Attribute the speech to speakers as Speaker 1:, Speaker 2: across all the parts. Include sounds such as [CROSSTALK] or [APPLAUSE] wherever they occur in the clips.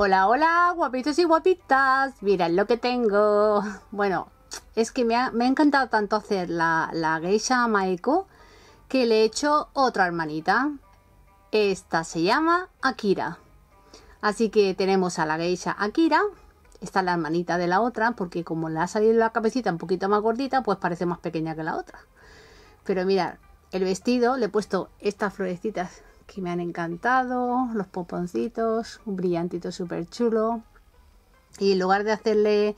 Speaker 1: Hola, hola, guapitos y guapitas, mirad lo que tengo. Bueno, es que me ha, encantado tanto hacer la, la geisha Maeko que le he hecho otra hermanita. Esta se llama Akira. Así que tenemos a la geisha Akira. Esta es la hermanita de la otra, porque como le ha salido la cabecita un poquito más gordita, pues parece más pequeña que la otra. Pero mirad, el vestido, le he puesto estas florecitas que me han encantado, los poponcitos, un brillantito súper chulo. Y en lugar de hacerle,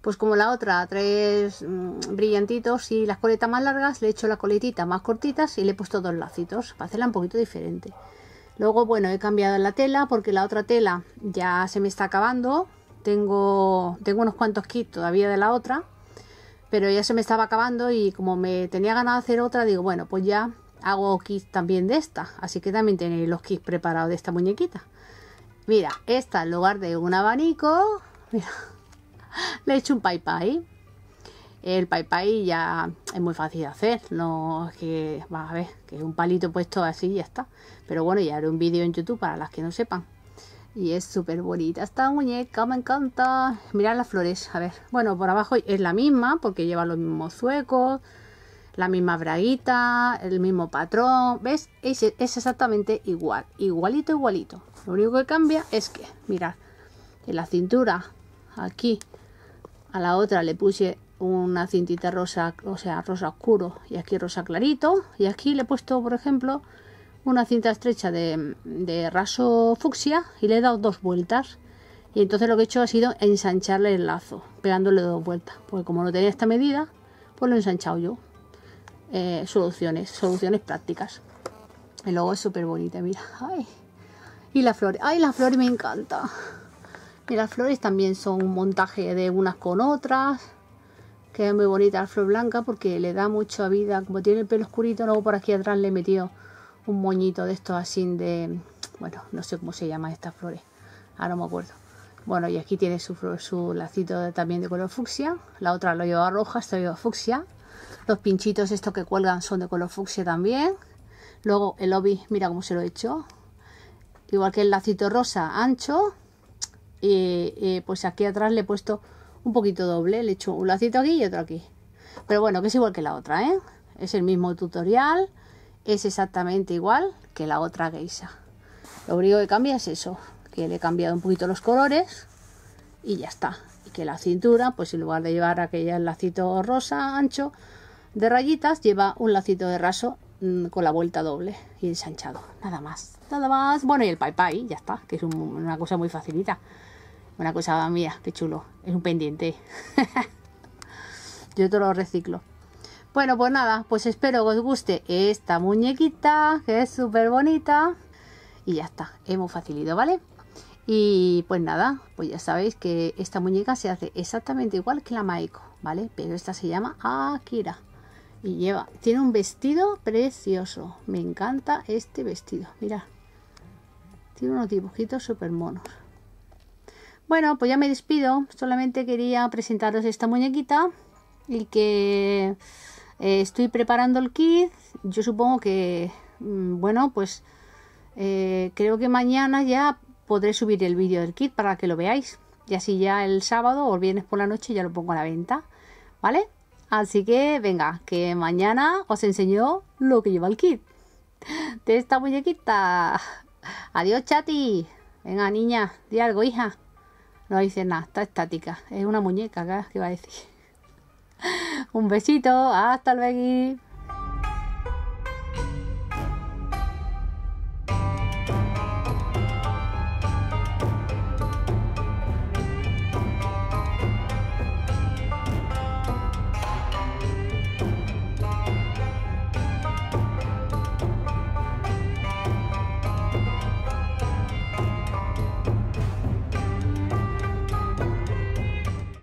Speaker 1: pues como la otra, tres mm, brillantitos y las coletas más largas, le he hecho la coletita más cortitas y le he puesto dos lacitos para hacerla un poquito diferente. Luego, bueno, he cambiado la tela porque la otra tela ya se me está acabando. Tengo, tengo unos cuantos kits todavía de la otra, pero ya se me estaba acabando y como me tenía ganas de hacer otra, digo, bueno, pues ya hago kits también de esta, así que también tenéis los kits preparados de esta muñequita. Mira, esta en lugar de un abanico, [LAUGHS] mira, le he hecho un pai El pai ya es muy fácil de hacer, no es que, va a ver, que es un palito puesto así y ya está. Pero bueno, ya haré un vídeo en YouTube para las que no sepan. Y es súper bonita esta muñeca, me encanta. Mirad las flores, a ver. Bueno, por abajo es la misma porque lleva los mismos suecos la misma braguita, el mismo patrón, ¿ves? Es, es, exactamente igual, igualito, igualito. Lo único que cambia es que, mirad, en la cintura, aquí, a la otra le puse una cintita rosa, o sea, rosa oscuro y aquí rosa clarito. Y aquí le he puesto, por ejemplo, una cinta estrecha de, de raso fucsia y le he dado dos vueltas. Y entonces lo que he hecho ha sido ensancharle el lazo, pegándole dos vueltas. Porque como no tenía esta medida, pues lo he ensanchado yo. Eh, soluciones, soluciones prácticas. El logo es súper bonita, mira. Y la flor, ay, las flores me encanta. Y las flores también son un montaje de unas con otras. queda muy bonita la flor blanca porque le da mucha vida. Como tiene el pelo oscurito, luego por aquí atrás le he metido un moñito de estos así de. Bueno, no sé cómo se llaman estas flores. Ahora no me acuerdo. Bueno, y aquí tiene su, su lacito también de color fucsia. La otra lo lleva roja, esta lleva fucsia. Los pinchitos estos que cuelgan son de color fucsia también. Luego el obi, mira cómo se lo he hecho. Igual que el lacito rosa ancho. y pues aquí atrás le he puesto un poquito doble. Le he hecho un lacito aquí y otro aquí. Pero bueno, que es igual que la otra, ¿eh? Es el mismo tutorial. Es exactamente igual que la otra geisha. Lo único que cambia es eso. Que le he cambiado un poquito los colores. Y ya está que la cintura, pues en lugar de llevar aquella lacito rosa ancho de rayitas, lleva un lacito de raso mm, con la vuelta doble y ensanchado, nada más, nada más. Bueno, y el pai ya está, que es una cosa muy facilita, una cosa mía, qué chulo, es un pendiente. [LAUGHS] Yo te lo reciclo. Bueno, pues nada, pues espero que os guste esta muñequita, que es súper bonita. Y ya está, hemos facilitado, ¿vale? Y pues nada, pues ya sabéis que esta muñeca se hace exactamente igual que la Maiko, ¿vale? Pero esta se llama Akira. Y lleva, tiene un vestido precioso. Me encanta este vestido, mirad. Tiene unos dibujitos súper monos. Bueno, pues ya me despido. Solamente quería presentaros esta muñequita y que eh, estoy preparando el kit. Yo supongo que, mm, bueno, pues eh, creo que mañana ya podré subir el vídeo del kit para que lo veáis. Y así ya el sábado o el viernes por la noche ya lo pongo a la venta. ¿Vale? Así que venga, que mañana os enseño lo que lleva el kit de esta muñequita. Adiós, chati. Venga, niña, di algo, hija. No dice nada, está estática. Es una muñeca, ¿qué va a decir? [LAUGHS] Un besito, hasta luego.